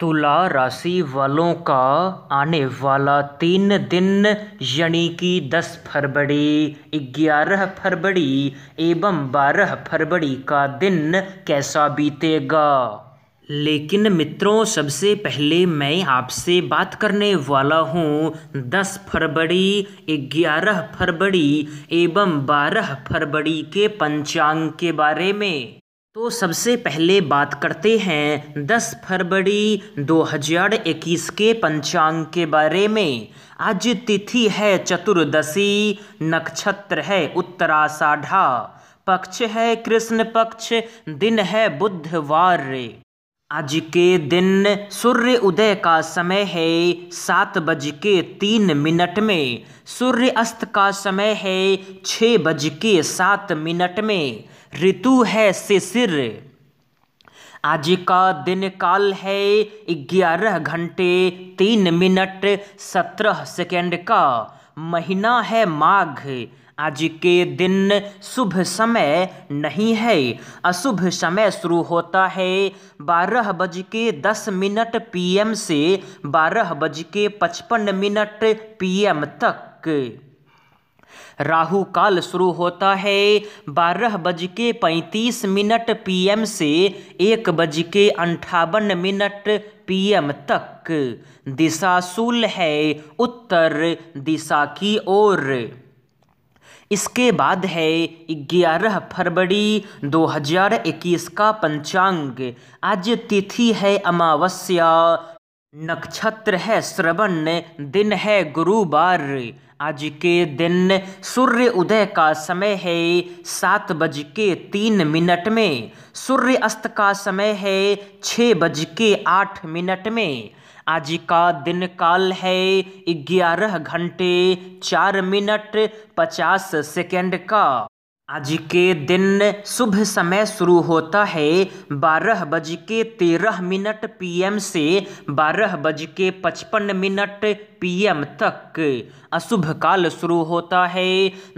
तुला राशि वालों का आने वाला तीन दिन यानी कि दस फरवरी ग्यारह फरवरी एवं बारह फरवरी का दिन कैसा बीतेगा लेकिन मित्रों सबसे पहले मैं आपसे बात करने वाला हूँ दस फरवरी ग्यारह फरवरी एवं बारह फरवरी के पंचांग के बारे में तो सबसे पहले बात करते हैं 10 फरवरी 2021 के पंचांग के बारे में आज तिथि है चतुर्दशी नक्षत्र है उत्तराषाढ़ा पक्ष है कृष्ण पक्ष दिन है बुधवार आज के दिन सूर्य उदय का समय है सात बज के तीन मिनट में सूर्य अस्त का समय है छः बज के सात मिनट में ऋतु है शिशिर आज का दिन काल है ग्यारह घंटे तीन मिनट सत्रह सेकेंड का महीना है माघ आज के दिन शुभ समय नहीं है अशुभ समय शुरू होता है बारह बज के दस मिनट पीएम से बारह बज के पचपन मिनट पीएम तक राहु काल शुरू होता है बारह बज के पैंतीस मिनट पीएम से एक बज के अंठावन मिनट पीएम तक दिशा शूल है उत्तर दिशा की ओर इसके बाद है 11 फरवरी 2021 का पंचांग आज तिथि है अमावस्या नक्षत्र है श्रवण दिन है गुरुवार आज के दिन सूर्य उदय का समय है सात बज के तीन मिनट में सूर्य अस्त का समय है छः बज के आठ मिनट में आज का दिन काल है ग्यारह घंटे चार मिनट पचास सेकेंड का आज के दिन शुभ समय शुरू होता है बारह बज के तेरह मिनट पीएम से बारह बज के पचपन मिनट पीएम तक अशुभ काल शुरू होता है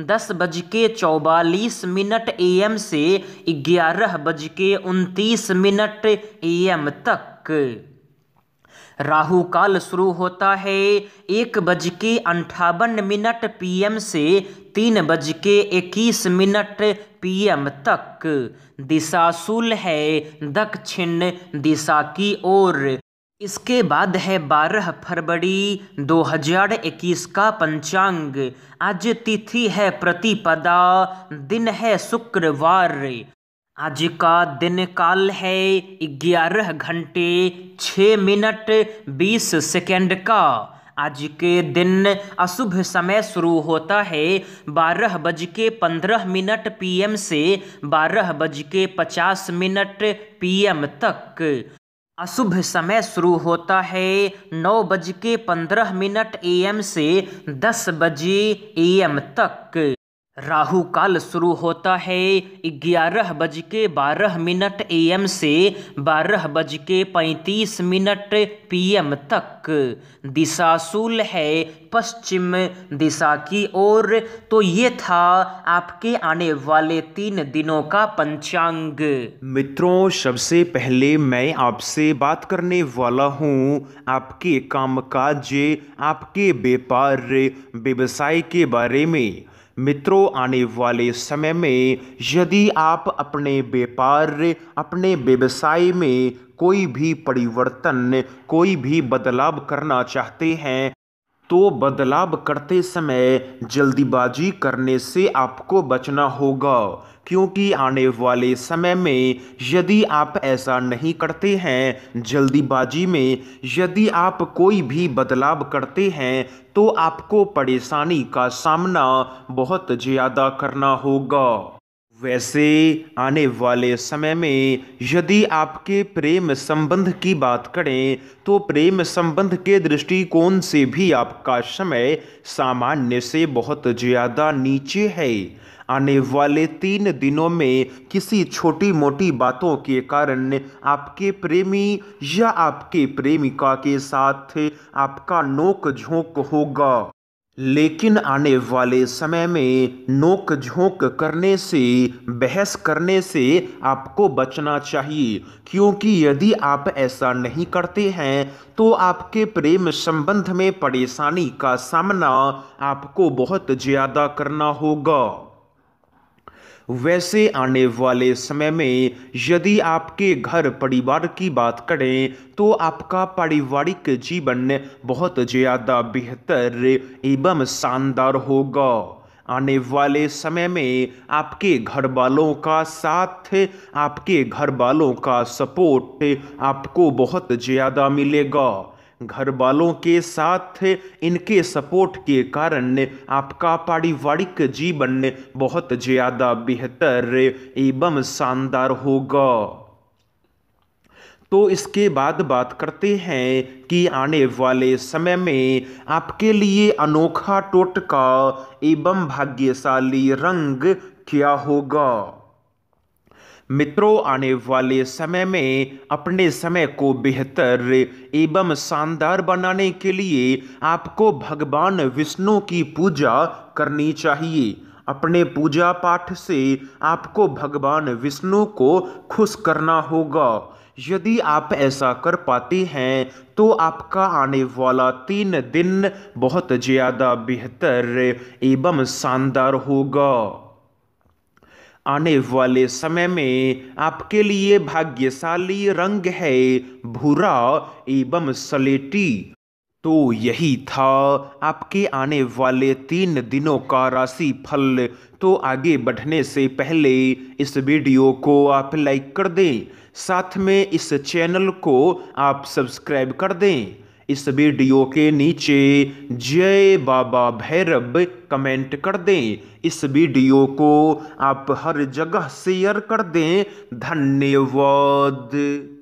दस बज के चौवालीस मिनट एएम से ग्यारह बज के उनतीस मिनट एएम तक राहु काल शुरू होता है एक बज के अंठावन मिनट पीएम से तीन बज के इक्कीस मिनट पीएम तक दिशा शूल है दक्षिण दिशा की ओर इसके बाद है 12 फरवरी 2021 का पंचांग आज तिथि है प्रतिपदा दिन है शुक्रवार आज का दिन काल है ग्यारह घंटे छः मिनट बीस सेकेंड का आज के दिन अशुभ समय शुरू होता है बारह बज के पंद्रह मिनट पीएम से बारह बज के पचास मिनट पीएम तक अशुभ समय शुरू होता है नौ बज के पंद्रह मिनट एएम से दस बजे एएम तक राहु काल शुरू होता है ग्यारह बज के बारह मिनट एम से बारह बज के पैंतीस मिनट पीएम तक दिशा सूल है पश्चिम दिशा की ओर तो ये था आपके आने वाले तीन दिनों का पंचांग मित्रों सबसे पहले मैं आपसे बात करने वाला हूँ आपके कामकाज आपके व्यापार व्यवसाय के बारे में मित्रों आने वाले समय में यदि आप अपने व्यापार अपने व्यवसाय में कोई भी परिवर्तन कोई भी बदलाव करना चाहते हैं तो बदलाव करते समय जल्दीबाजी करने से आपको बचना होगा क्योंकि आने वाले समय में यदि आप ऐसा नहीं करते हैं जल्दीबाजी में यदि आप कोई भी बदलाव करते हैं तो आपको परेशानी का सामना बहुत ज़्यादा करना होगा वैसे आने वाले समय में यदि आपके प्रेम संबंध की बात करें तो प्रेम संबंध के दृष्टिकोण से भी आपका समय सामान्य से बहुत ज़्यादा नीचे है आने वाले तीन दिनों में किसी छोटी मोटी बातों के कारण आपके प्रेमी या आपके प्रेमिका के साथ आपका नोक झोंक होगा लेकिन आने वाले समय में नोक झोंक करने से बहस करने से आपको बचना चाहिए क्योंकि यदि आप ऐसा नहीं करते हैं तो आपके प्रेम संबंध में परेशानी का सामना आपको बहुत ज़्यादा करना होगा वैसे आने वाले समय में यदि आपके घर परिवार की बात करें तो आपका पारिवारिक जीवन बहुत ज़्यादा बेहतर एवं शानदार होगा आने वाले समय में आपके घर वालों का साथ आपके घर वालों का सपोर्ट आपको बहुत ज़्यादा मिलेगा घर वालों के साथ इनके सपोर्ट के कारण आपका पारिवारिक जीवन बहुत ज़्यादा बेहतर एवं शानदार होगा तो इसके बाद बात करते हैं कि आने वाले समय में आपके लिए अनोखा टोटका एवं भाग्यशाली रंग क्या होगा मित्रों आने वाले समय में अपने समय को बेहतर एवं शानदार बनाने के लिए आपको भगवान विष्णु की पूजा करनी चाहिए अपने पूजा पाठ से आपको भगवान विष्णु को खुश करना होगा यदि आप ऐसा कर पाते हैं तो आपका आने वाला तीन दिन बहुत ज़्यादा बेहतर एवं शानदार होगा आने वाले समय में आपके लिए भाग्यशाली रंग है भूरा एवं सलेटी तो यही था आपके आने वाले तीन दिनों का राशि फल तो आगे बढ़ने से पहले इस वीडियो को आप लाइक कर दें साथ में इस चैनल को आप सब्सक्राइब कर दें इस वीडियो के नीचे जय बाबा भैरव कमेंट कर दें इस वीडियो को आप हर जगह शेयर कर दें धन्यवाद